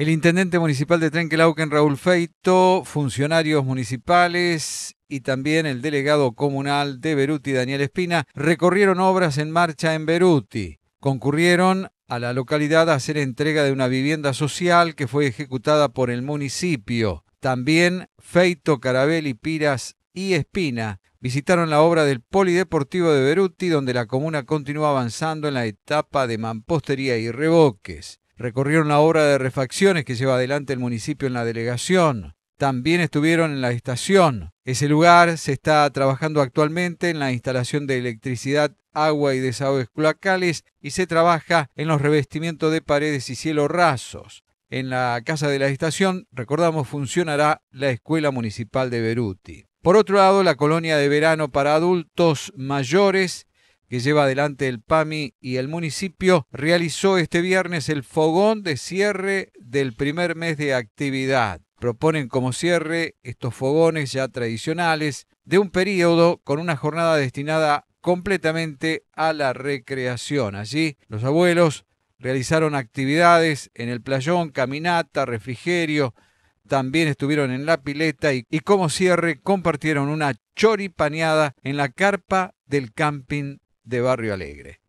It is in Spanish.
El intendente municipal de Trenquelauquen, Raúl Feito, funcionarios municipales y también el delegado comunal de Beruti, Daniel Espina, recorrieron obras en marcha en Beruti. Concurrieron a la localidad a hacer entrega de una vivienda social que fue ejecutada por el municipio. También Feito, y Piras y Espina visitaron la obra del Polideportivo de Beruti, donde la comuna continúa avanzando en la etapa de mampostería y revoques recorrieron la obra de refacciones que lleva adelante el municipio en la delegación. También estuvieron en la estación. Ese lugar se está trabajando actualmente en la instalación de electricidad, agua y desagües cloacales y se trabaja en los revestimientos de paredes y cielos rasos. En la casa de la estación, recordamos, funcionará la Escuela Municipal de Beruti. Por otro lado, la colonia de verano para adultos mayores que lleva adelante el PAMI y el municipio, realizó este viernes el fogón de cierre del primer mes de actividad. Proponen como cierre estos fogones ya tradicionales de un periodo con una jornada destinada completamente a la recreación. Allí los abuelos realizaron actividades en el playón, caminata, refrigerio, también estuvieron en la pileta y, como cierre compartieron una choripaneada en la carpa del camping de Barrio Alegre.